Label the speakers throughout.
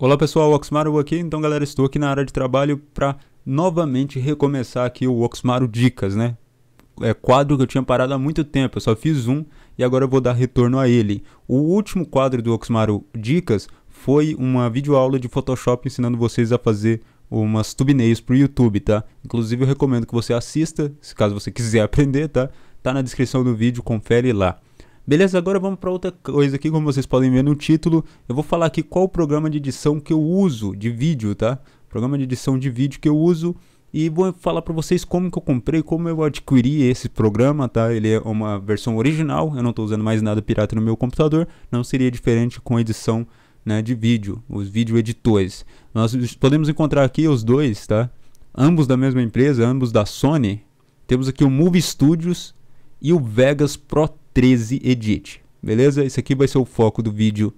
Speaker 1: Olá pessoal, Oxmaru aqui. Então, galera, estou aqui na área de trabalho para novamente recomeçar aqui o Oxmaru Dicas, né? É quadro que eu tinha parado há muito tempo, eu só fiz um e agora eu vou dar retorno a ele. O último quadro do Oxmaru Dicas foi uma videoaula de Photoshop ensinando vocês a fazer umas thumbnails para o YouTube, tá? Inclusive eu recomendo que você assista, se caso você quiser aprender, tá? Tá na descrição do vídeo, confere lá. Beleza, agora vamos para outra coisa aqui, como vocês podem ver no título, eu vou falar aqui qual o programa de edição que eu uso de vídeo, tá? Programa de edição de vídeo que eu uso e vou falar para vocês como que eu comprei, como eu adquiri esse programa, tá? Ele é uma versão original, eu não estou usando mais nada pirata no meu computador, não seria diferente com a edição né, de vídeo, os vídeo editores. Nós podemos encontrar aqui os dois, tá? Ambos da mesma empresa, ambos da Sony. Temos aqui o Movie Studios e o Vegas Pro 13 Edit. Beleza? Esse aqui vai ser o foco do vídeo.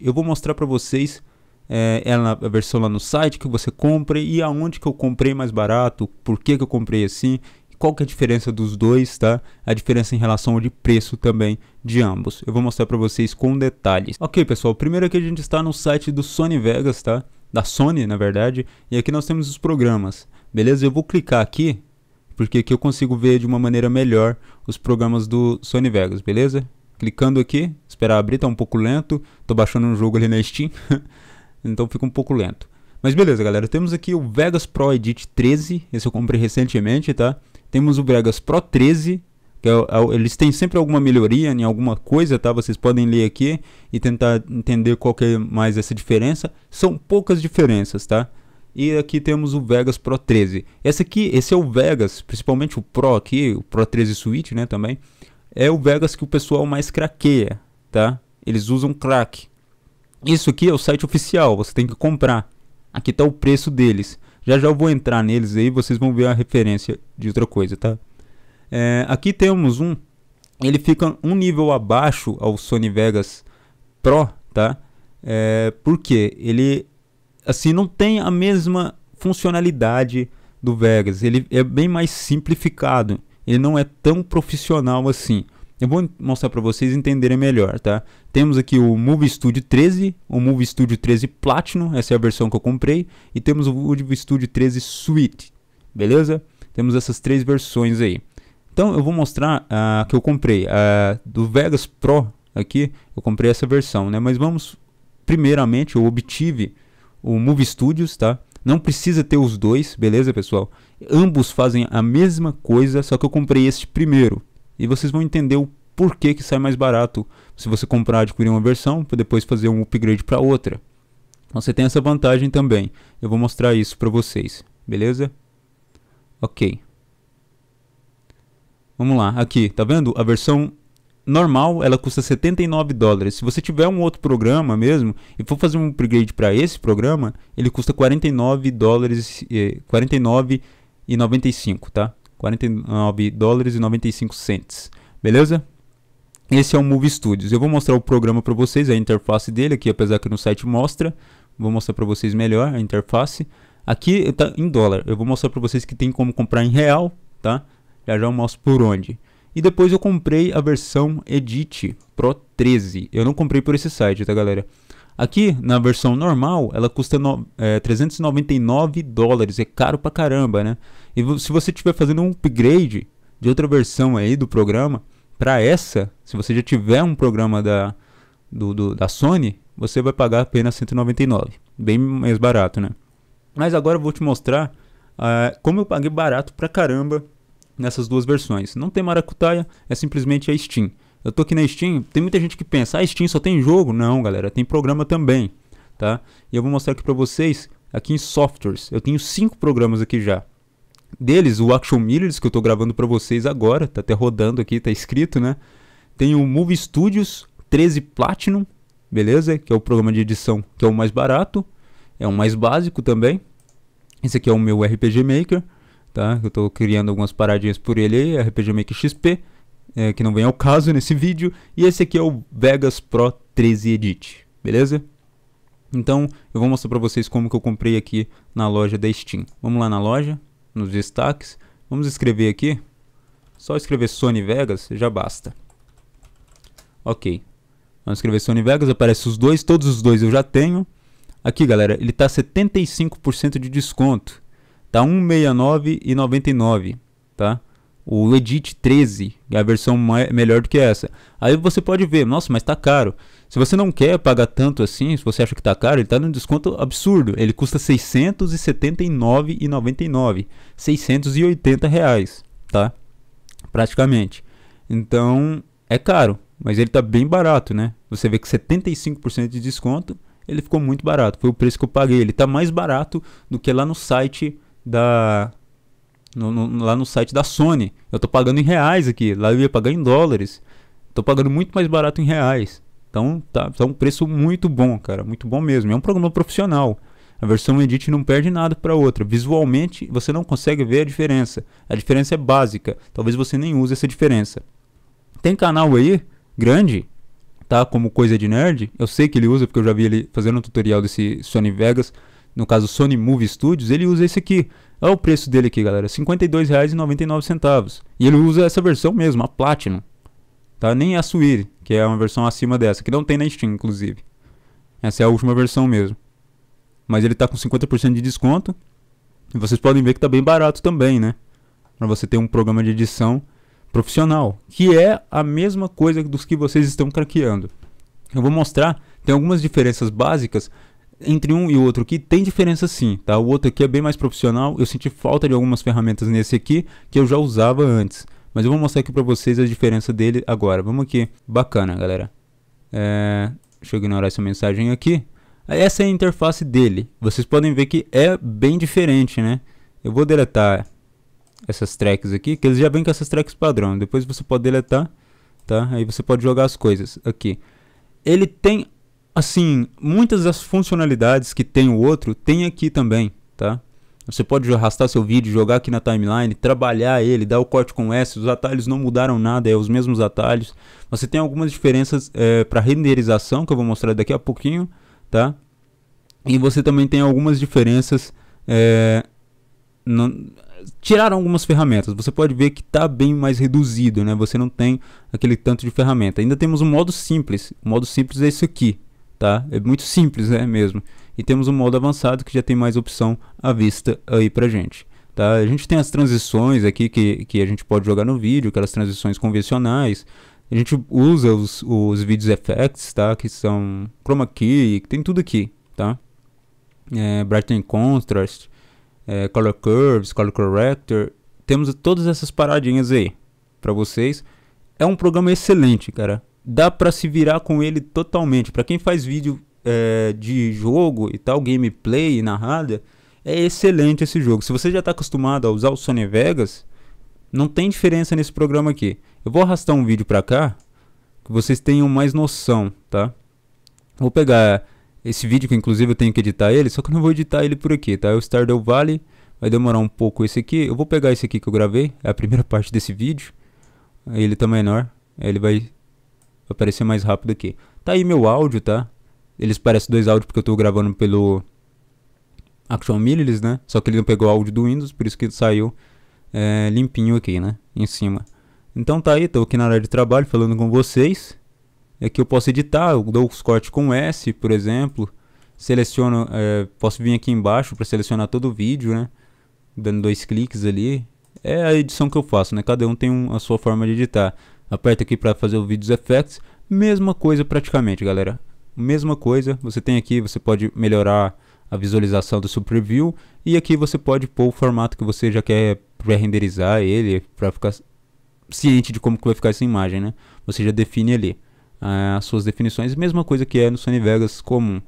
Speaker 1: Eu vou mostrar para vocês é, ela, a versão lá no site que você compra e aonde que eu comprei mais barato, por que, que eu comprei assim, qual que é a diferença dos dois, tá? A diferença em relação ao de preço também de ambos. Eu vou mostrar para vocês com detalhes. Ok, pessoal, primeiro aqui a gente está no site do Sony Vegas, tá? Da Sony, na verdade, e aqui nós temos os programas. Beleza? Eu vou clicar aqui porque aqui eu consigo ver de uma maneira melhor os programas do Sony Vegas, beleza? Clicando aqui, esperar abrir, tá um pouco lento, tô baixando um jogo ali na Steam, então fica um pouco lento. Mas beleza, galera, temos aqui o Vegas Pro Edit 13, esse eu comprei recentemente, tá? Temos o Vegas Pro 13, que é, é, eles têm sempre alguma melhoria em alguma coisa, tá? Vocês podem ler aqui e tentar entender qual que é mais essa diferença. São poucas diferenças, tá? e aqui temos o Vegas Pro 13. Esse aqui, esse é o Vegas, principalmente o Pro aqui, o Pro 13 Suite, né, também. É o Vegas que o pessoal mais craqueia, tá? Eles usam crack. Isso aqui é o site oficial, você tem que comprar. Aqui tá o preço deles. Já já eu vou entrar neles aí, vocês vão ver a referência de outra coisa, tá? É, aqui temos um, ele fica um nível abaixo ao Sony Vegas Pro, tá? É, porque ele assim, não tem a mesma funcionalidade do Vegas. Ele é bem mais simplificado. Ele não é tão profissional assim. Eu vou mostrar para vocês entenderem melhor, tá? Temos aqui o Movie Studio 13, o Movie Studio 13 Platinum, essa é a versão que eu comprei, e temos o Movie Studio 13 Suite, beleza? Temos essas três versões aí. Então eu vou mostrar ah, a uh, que eu comprei, a uh, do Vegas Pro aqui, eu comprei essa versão, né? Mas vamos primeiramente eu obtive o Movie Studios, tá? Não precisa ter os dois, beleza, pessoal? Ambos fazem a mesma coisa, só que eu comprei este primeiro. E vocês vão entender o porquê que sai mais barato se você comprar adquirir uma versão para depois fazer um upgrade para outra. Então, você tem essa vantagem também. Eu vou mostrar isso para vocês, beleza? OK. Vamos lá, aqui, tá vendo? A versão normal ela custa 79 dólares. Se você tiver um outro programa mesmo e for fazer um upgrade para esse programa, ele custa 49 dólares, eh, 49 e 95, tá? 49 dólares e 95 cents. Beleza? Esse é o Move Studios. Eu vou mostrar o programa para vocês, a interface dele aqui, apesar que no site mostra, vou mostrar para vocês melhor a interface. Aqui tá em dólar. Eu vou mostrar para vocês que tem como comprar em real, tá? Já já eu mostro por onde. E depois eu comprei a versão Edit Pro 13. Eu não comprei por esse site, tá galera? Aqui, na versão normal, ela custa no, é, 399 dólares. É caro pra caramba, né? E se você estiver fazendo um upgrade de outra versão aí do programa para essa, se você já tiver um programa da, do, do, da Sony, você vai pagar apenas 199. Bem mais barato, né? Mas agora eu vou te mostrar uh, como eu paguei barato pra caramba nessas duas versões. Não tem maracutaia, é simplesmente a Steam. Eu tô aqui na Steam, tem muita gente que pensa, a ah, Steam só tem jogo? Não, galera, tem programa também, tá? E eu vou mostrar aqui para vocês, aqui em softwares, eu tenho cinco programas aqui já. Deles, o Action Mirrors, que eu tô gravando para vocês agora, tá até rodando aqui, tá escrito, né? Tem o Movie Studios 13 Platinum, beleza? Que é o programa de edição que é o mais barato, é o mais básico também. Esse aqui é o meu RPG Maker tá? Eu estou criando algumas paradinhas por ele aí, RPG Maker XP, é, que não vem ao caso nesse vídeo. E esse aqui é o Vegas Pro 13 Edit, beleza? Então, eu vou mostrar para vocês como que eu comprei aqui na loja da Steam. Vamos lá na loja, nos destaques. Vamos escrever aqui. Só escrever Sony Vegas já basta. Ok. Vamos escrever Sony Vegas, aparece os dois, todos os dois eu já tenho. Aqui, galera, ele tá 75% de desconto tá 169,99, tá? O Edit 13 é a versão melhor do que essa. Aí você pode ver, nossa, mas tá caro. Se você não quer pagar tanto assim, se você acha que tá caro, ele tá num desconto absurdo. Ele custa R$ 679,99, 680 reais, tá? Praticamente. Então, é caro, mas ele tá bem barato, né? Você vê que 75% de desconto, ele ficou muito barato. Foi o preço que eu paguei. Ele tá mais barato do que lá no site da. No, no, lá no site da Sony. Eu tô pagando em reais aqui. Lá eu ia pagar em dólares. Tô pagando muito mais barato em reais. Então tá, tá um preço muito bom, cara. Muito bom mesmo. É um programa profissional. A versão Edit não perde nada para outra. Visualmente, você não consegue ver a diferença. A diferença é básica. Talvez você nem use essa diferença. Tem canal aí, grande, tá? Como coisa de nerd. Eu sei que ele usa, porque eu já vi ele fazendo um tutorial desse Sony Vegas no caso Sony Movie Studios, ele usa esse aqui. Olha o preço dele aqui, galera, R$ 52,99. E ele usa essa versão mesmo, a Platinum. Tá? Nem a Suite, que é uma versão acima dessa, que não tem na Steam, inclusive. Essa é a última versão mesmo. Mas ele tá com 50% de desconto. E vocês podem ver que tá bem barato também, né? Para você ter um programa de edição profissional, que é a mesma coisa dos que vocês estão craqueando. Eu vou mostrar, tem algumas diferenças básicas entre um e outro aqui tem diferença sim, tá? O outro aqui é bem mais profissional, eu senti falta de algumas ferramentas nesse aqui que eu já usava antes. Mas eu vou mostrar aqui pra vocês a diferença dele agora. Vamos aqui. Bacana, galera. É... Deixa eu ignorar essa mensagem aqui. Essa é a interface dele. Vocês podem ver que é bem diferente, né? Eu vou deletar essas tracks aqui, que eles já vêm com essas tracks padrão. Depois você pode deletar, tá? Aí você pode jogar as coisas aqui. Ele tem assim, muitas das funcionalidades que tem o outro, tem aqui também, tá? Você pode arrastar seu vídeo, jogar aqui na timeline, trabalhar ele, dar o corte com S, os atalhos não mudaram nada, é os mesmos atalhos. Você tem algumas diferenças é, para renderização, que eu vou mostrar daqui a pouquinho, tá? E você também tem algumas diferenças... É, tiraram algumas ferramentas. Você pode ver que está bem mais reduzido, né? Você não tem aquele tanto de ferramenta. Ainda temos um modo simples. O modo simples é esse aqui, tá? É muito simples, né, mesmo. E temos um modo avançado que já tem mais opção à vista aí pra gente. Tá? A gente tem as transições aqui que, que a gente pode jogar no vídeo, aquelas transições convencionais. A gente usa os, os vídeos effects, tá? Que são chroma key, tem tudo aqui, tá? É, Brighten Contrast, é, Color Curves, Color Corrector. Temos todas essas paradinhas aí para vocês. É um programa excelente, cara dá para se virar com ele totalmente. Para quem faz vídeo é, de jogo e tal, gameplay narrada, é excelente esse jogo. Se você já está acostumado a usar o Sony Vegas, não tem diferença nesse programa aqui. Eu vou arrastar um vídeo para cá, que vocês tenham mais noção, tá? Vou pegar esse vídeo que inclusive eu tenho que editar ele, só que eu não vou editar ele por aqui, tá? É o Stardew Valley, vai demorar um pouco esse aqui. Eu vou pegar esse aqui que eu gravei, é a primeira parte desse vídeo. Ele tá menor, ele vai Vai aparecer mais rápido aqui. Tá aí meu áudio, tá? Eles parecem dois áudios porque eu tô gravando pelo Action Millilis, né? Só que ele não pegou o áudio do Windows, por isso que saiu é, limpinho aqui, né? Em cima. Então tá aí, tô aqui na área de trabalho falando com vocês. Aqui é eu posso editar, eu dou os cortes com S, por exemplo. Seleciono, é, posso vir aqui embaixo para selecionar todo o vídeo, né? Dando dois cliques ali. É a edição que eu faço, né? Cada um tem um, a sua forma de editar. Aperta aqui para fazer o vídeo effects. Mesma coisa praticamente, galera. Mesma coisa, você tem aqui, você pode melhorar a visualização do seu preview e aqui você pode pôr o formato que você já quer pré-renderizar ele para ficar ciente de como que vai ficar essa imagem, né? Você já define ali uh, as suas definições, mesma coisa que é no Sony Vegas comum.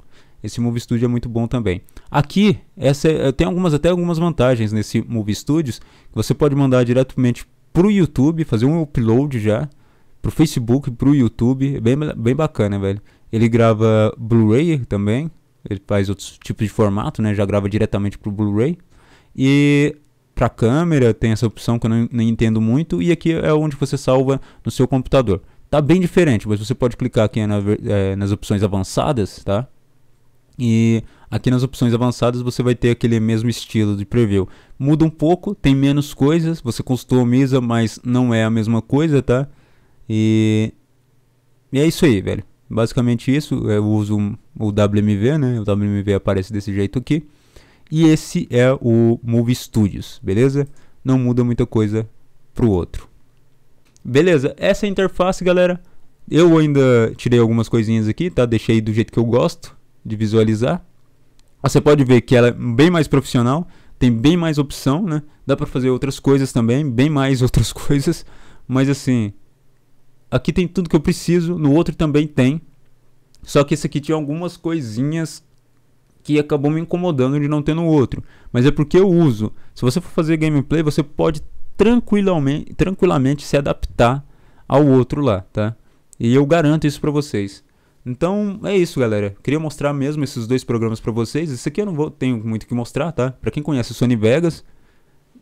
Speaker 1: Esse Movie Studio é muito bom também. Aqui, essa é, tem algumas até algumas vantagens nesse Movie Studios, que você pode mandar diretamente pro YouTube, fazer um upload já pro Facebook, pro YouTube, é bem, bem bacana, velho. Ele grava Blu-ray também, ele faz outros tipos de formato, né? Já grava diretamente pro Blu-ray. E pra câmera tem essa opção que eu não, não, entendo muito, e aqui é onde você salva no seu computador. Tá bem diferente, mas você pode clicar aqui na, é, nas opções avançadas, tá? E aqui nas opções avançadas você vai ter aquele mesmo estilo de preview. Muda um pouco, tem menos coisas, você customiza, mas não é a mesma coisa, tá? E, e é isso aí, velho. Basicamente isso, é, eu uso o WMV, né? O WMV aparece desse jeito aqui. E esse é o Move Studios, beleza? Não muda muita coisa pro outro. Beleza, essa é a interface, galera. Eu ainda tirei algumas coisinhas aqui, tá? Deixei do jeito que eu gosto de visualizar. Você pode ver que ela é bem mais profissional, tem bem mais opção, né? Dá para fazer outras coisas também, bem mais outras coisas, mas assim, aqui tem tudo que eu preciso, no outro também tem. Só que esse aqui tinha algumas coisinhas que acabou me incomodando de não ter no outro, mas é porque eu uso. Se você for fazer gameplay, você pode tranquilamente, tranquilamente se adaptar ao outro lá, tá? E eu garanto isso para vocês. Então é isso, galera. Queria mostrar mesmo esses dois programas para vocês. Esse aqui eu não vou, tenho muito que mostrar, tá? Para quem conhece o Sony Vegas,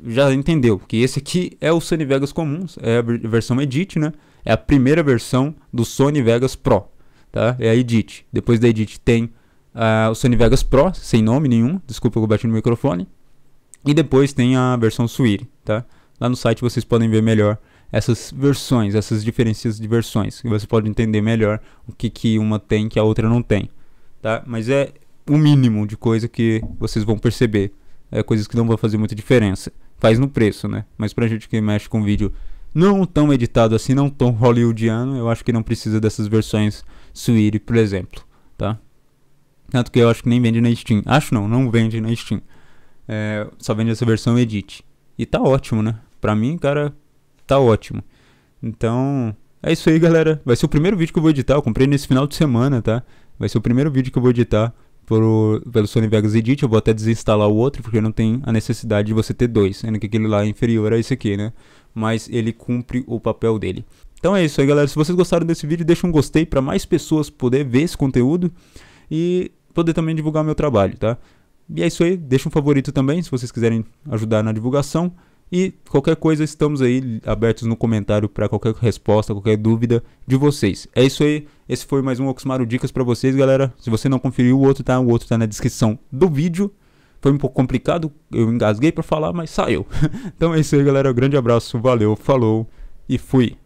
Speaker 1: já entendeu que esse aqui é o Sony Vegas comuns, é a versão Edit, né? É a primeira versão do Sony Vegas Pro, tá? É a Edit. Depois da Edit tem uh, o Sony Vegas Pro, sem nome nenhum. Desculpa eu bati no microfone. E depois tem a versão Suite, tá? Lá no site vocês podem ver melhor essas versões, essas diferenças de versões, que você pode entender melhor o que, que uma tem que a outra não tem, tá? Mas é o um mínimo de coisa que vocês vão perceber, é coisas que não vão fazer muita diferença. Faz no preço, né? Mas pra gente que mexe com vídeo não tão editado assim, não tão hollywoodiano, eu acho que não precisa dessas versões Suiri, por exemplo, tá? Tanto que eu acho que nem vende na Steam. Acho não, não vende na Steam. É, só vende essa versão Edit. E tá ótimo, né? Pra mim, cara, tá ótimo. Então, é isso aí, galera. Vai ser o primeiro vídeo que eu vou editar. Eu comprei nesse final de semana, tá? Vai ser o primeiro vídeo que eu vou editar pelo, pelo Sony Vegas Edit. Eu vou até desinstalar o outro, porque não tem a necessidade de você ter dois. Sendo que aquele lá é inferior a esse aqui, né? Mas ele cumpre o papel dele. Então é isso aí, galera. Se vocês gostaram desse vídeo, deixa um gostei para mais pessoas poder ver esse conteúdo. E poder também divulgar meu trabalho, tá? E é isso aí. Deixa um favorito também, se vocês quiserem ajudar na divulgação. E qualquer coisa, estamos aí abertos no comentário para qualquer resposta, qualquer dúvida de vocês. É isso aí. Esse foi mais um Oxmaru Dicas para vocês, galera. Se você não conferiu, o outro tá, o outro tá na descrição do vídeo. Foi um pouco complicado, eu engasguei para falar, mas saiu. então é isso aí, galera. grande abraço, valeu, falou e fui.